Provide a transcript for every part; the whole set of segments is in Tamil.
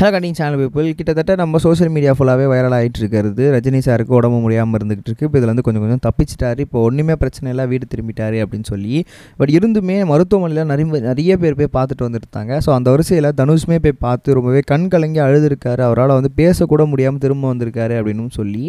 ஹலோ கட்டிங் சேனல் பீப்புள் கிட்டத்தட்ட நம்ம சோஷியல் மீடியா ஃபுல்லாகவே வைரல் ஆகிட்டு இருக்கிறது ரஜினி சாருக்கு உடம்பு முடியாமல் இருந்துகிட்டு இருக்குது இப்போ இதில் வந்து கொஞ்சம் கொஞ்சம் தப்பிச்சிட்டாரு இப்போ ஒன்றுமே பிரச்சனை இல்லை வீடு திரும்பிட்டாரு அப்படின்னு சொல்லி பட் இருந்துமே மருத்துவமனையில் நிறைய நிறைய பேர் போய் பார்த்துட்டு வந்துருந்தாங்க ஸோ அந்த வரிசையில் தனுஷுமே போய் பார்த்து ரொம்பவே கண் கலங்கி அழுதுருக்காரு அவரால் வந்து பேசக்கூட முடியாமல் திரும்ப வந்திருக்காரு அப்படின்னு சொல்லி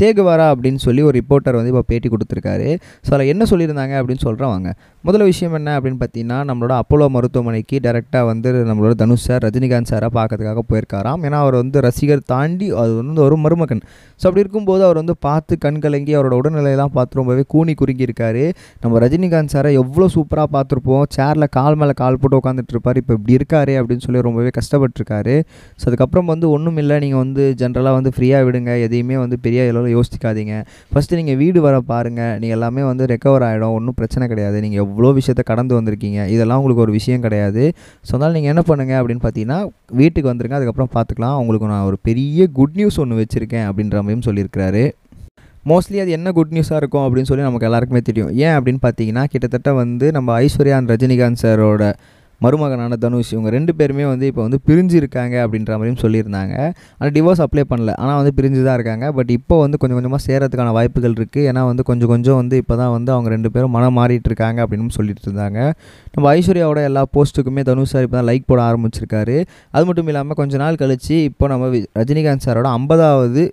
சேகுவாரா அப்படின்னு சொல்லி ஒரு ரிப்போர்ட்டர் வந்து இப்போ பேட்டி கொடுத்துருக்காரு ஸோ அதில் என்ன சொல்லியிருந்தாங்க அப்படின்னு சொல்கிறவங்க முதல் விஷயம் என்ன அப்படின்னு பார்த்தீங்கன்னா நம்மளோட அப்போலோ மருத்துவமனைக்கு டேரெக்டாக வந்து நம்மளோட தனுஷ் சார் ரஜினிகாந்த் சாரை பார்க்கறதுக்காக போயிருக்காராம் ஏன்னா அவர் வந்து ரசிகர் தாண்டி அது வந்து ஒரு மருமகன் ஸோ அப்படி இருக்கும்போது அவர் வந்து பார்த்து கண் கலங்கி அவரோட உடல்நிலையெல்லாம் பார்த்து ரொம்பவே கூணி குறுங்கியிருக்காரு நம்ம ரஜினிகாந்த் சாரை எவ்வளோ சூப்பராக பார்த்துருப்போம் சேரில் கால் மேலே கால் போட்டு உட்காந்துட்டு இருப்பார் இப்போ இப்படி இருக்காரு அப்படின்னு சொல்லி ரொம்பவே கஷ்டப்பட்டுருக்காரு ஸோ அதுக்கப்புறம் வந்து ஒன்றும் இல்லை நீங்கள் வந்து ஜென்ரலாக வந்து ஃப்ரீயாக விடுங்க எதையுமே வந்து பெரிய அளவில் யோசிக்காதீங்க ஃபஸ்ட்டு நீங்கள் வீடு வர பாருங்கள் நீங்கள் எல்லாமே வந்து ரெக்கவர் ஆகிடும் ஒன்றும் பிரச்சனை கிடையாது நீங்கள் எவ்வளோ விஷயத்தை கடந்து வந்திருக்கீங்க இதெல்லாம் உங்களுக்கு ஒரு விஷயம் கிடையாது ஸோ அதனால் நீங்கள் என்ன பண்ணுங்கள் அப்படின்னு பார்த்தீங்கன்னா வீட்டுக்கு வந்துருங்க அதுக்கப்புறம் பார்த்துக்கலாம் உங்களுக்கு நான் ஒரு பெரிய குட் நியூஸ் ஒன்று வச்சுருக்கேன் அப்படின்ற மாதிரியும் சொல்லியிருக்கிறாரு மோஸ்ட்லி அது என்ன குட் நியூஸாக இருக்கும் அப்படின்னு சொல்லி நமக்கு எல்லாருக்குமே தெரியும் ஏன் அப்படின்னு பார்த்தீங்கன்னா கிட்டத்தட்ட வந்து நம்ம அண்ட் ரஜினிகாந்த் சாரோட மருமகனான தனுஷ் இவங்க ரெண்டு பேருமே வந்து இப்போ வந்து பிரிஞ்சு இருக்காங்க அப்படின்ற மாதிரியும் சொல்லியிருந்தாங்க ஆனால் டிவோர்ஸ் அப்ளை பண்ணல ஆனால் வந்து பிரிஞ்சு தான் இருக்காங்க பட் இப்போ வந்து கொஞ்சம் கொஞ்சமாக சேரத்துக்கான வாய்ப்புகள் இருக்குது ஏன்னா வந்து கொஞ்சம் கொஞ்சம் வந்து இப்போ தான் வந்து அவங்க ரெண்டு பேரும் மனம் மாறிட்டு இருக்காங்க அப்படின்னு சொல்லிட்டு இருந்தாங்க நம்ம ஐஸ்வர்யாவோட எல்லா போஸ்ட்டுக்குமே தனுஷ் சார் இப்போ தான் லைக் போட ஆரம்பிச்சிருக்காரு அது மட்டும் இல்லாமல் கொஞ்ச நாள் கழித்து இப்போ நம்ம ரஜினிகாந்த் சாரோட ஐம்பதாவது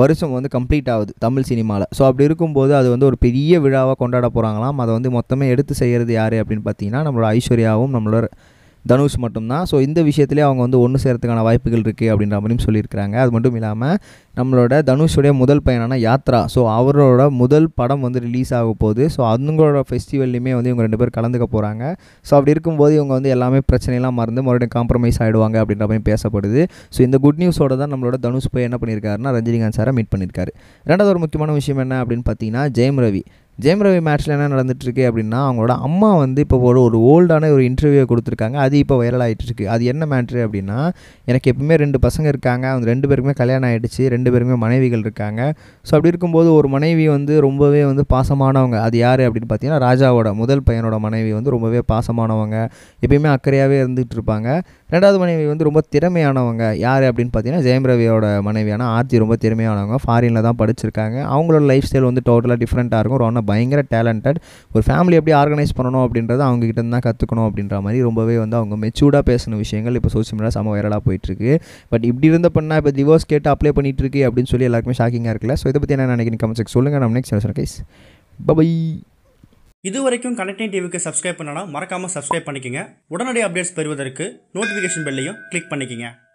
வருஷம் வந்து கம்ப்ளீட் ஆகுது தமிழ் சினிமாவில் ஸோ அப்படி இருக்கும்போது அது வந்து ஒரு பெரிய விழாவாக கொண்டாட போகிறாங்களாம் அதை வந்து மொத்தமே எடுத்து செய்கிறது யார் அப்படின்னு பார்த்தீங்கன்னா நம்மளோட ஐஸ்வர்யாவும் நம்மளோட தனுஷ் மட்டும்தான் ஸோ இந்த விஷயத்துலேயே அவங்க வந்து ஒன்று சேரத்துக்கான வாய்ப்புகள் இருக்குது அப்படின்ற மாதிரியும் சொல்லியிருக்கிறாங்க அது மட்டும் இல்லாமல் நம்மளோட தனுஷுடைய முதல் பையனான யாத்ரா ஸோ அவரோட முதல் படம் வந்து ரிலீஸ் ஆக போகுது ஸோ அவங்களோட ஃபெஸ்டிவல்லையுமே வந்து இவங்க ரெண்டு பேர் கலந்துக்க போகிறாங்க ஸோ அப்படி இருக்கும்போது இவங்க வந்து எல்லாமே பிரச்சனைலாம் மறந்து மறுபடியும் காம்ப்ரமைஸ் ஆகிடுவாங்க அப்படின்ற மாதிரி பேசப்படுது ஸோ இந்த குட் நியூஸோட தான் நம்மளோட தனுஷ் போய் என்ன பண்ணியிருக்காருன்னா ரஜினிகாந்த் சாரை மீட் பண்ணியிருக்காரு ரெண்டாவது ஒரு முக்கியமான விஷயம் என்ன அப்படின்னு பார்த்தீங்கன்னா ஜெயம் ரவி ஜெயம் ரவி மேட்ச்சில் என்ன நடந்துகிட்ருக்கு அப்படின்னா அவங்களோட அம்மா வந்து இப்போ ஒரு ஒரு ஓல்டான ஒரு இன்டர்வியூ கொடுத்துருக்காங்க அது இப்போ வைரல் இருக்குது அது என்ன மேட்ரு அப்படின்னா எனக்கு எப்பவுமே ரெண்டு பசங்க இருக்காங்க அவங்க ரெண்டு பேருக்குமே கல்யாணம் ஆகிடுச்சு ரெண்டு பேருமே மனைவிகள் இருக்காங்க ஸோ அப்படி இருக்கும்போது ஒரு மனைவி வந்து ரொம்பவே வந்து பாசமானவங்க அது யார் அப்படின்னு பார்த்தீங்கன்னா ராஜாவோட முதல் பையனோட மனைவி வந்து ரொம்பவே பாசமானவங்க எப்பயுமே அக்கறையாகவே இருந்துகிட்டு இருப்பாங்க ரெண்டாவது மனைவி வந்து ரொம்ப திறமையானவங்க யார் அப்படின்னு பார்த்தீங்கன்னா ஜெயம் ரவியோட மனைவியான ஆர்த்தி ரொம்ப திறமையானவங்க ஃபாரினில் தான் படிச்சிருக்காங்க அவங்களோட லைஃப் ஸ்டைல் வந்து டோட்டலாக டிஃப்ரெண்ட்டாக இருக்கும் ரொம்ப பயங்கர டேலண்டட் ஒரு ஃபேமிலி எப்படி ஆர்கனைஸ் பண்ணணும் அப்படின்றத அவங்ககிட்ட தான் கற்றுக்கணும் அப்படின்ற மாதிரி ரொம்பவே வந்து அவங்க மெச்சூர்டாக பேசின விஷயங்கள் இப்போ சோசியல் மீடியா செம வைரலாக போயிட்டுருக்கு பட் இப்படி இருந்த பண்ணால் இப்போ டிவோர்ஸ் கேட்டு அப்ளை பண்ணிட்டு இருக்கு அப்படின்னு சொல்லி எல்லாருக்குமே ஷாக்கிங்காக இருக்குல்ல ஸோ இதை பற்றி என்ன நினைக்கிறேன் கமெண்ட் செக் சொல்லுங்கள் நம்ம நெக்ஸ்ட் கைஸ் பபை இது வரைக்கும் கனெக்டிங் டிவிக்கு சப்ஸ்கிரைப் பண்ணனா மறக்காமல் சப்ஸ்கிரைப் பண்ணிக்கோங்க உடனடி அப்டேட்ஸ் பெறுவதற்கு நோட்டிஃபிகேஷன் பெல்லையும் கிளிக் பண்ணிக்கோங்க